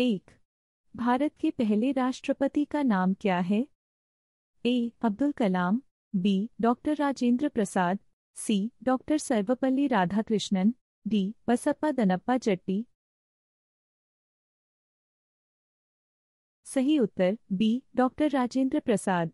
एक भारत के पहले राष्ट्रपति का नाम क्या है A Abdul Kalam B doctor Rajendra Prasad C doctor Sarvepalli Radhakrishnan D Basappa Danappa Jatti सही उत्तर बी डॉक्टर राजेंद्र प्रसाद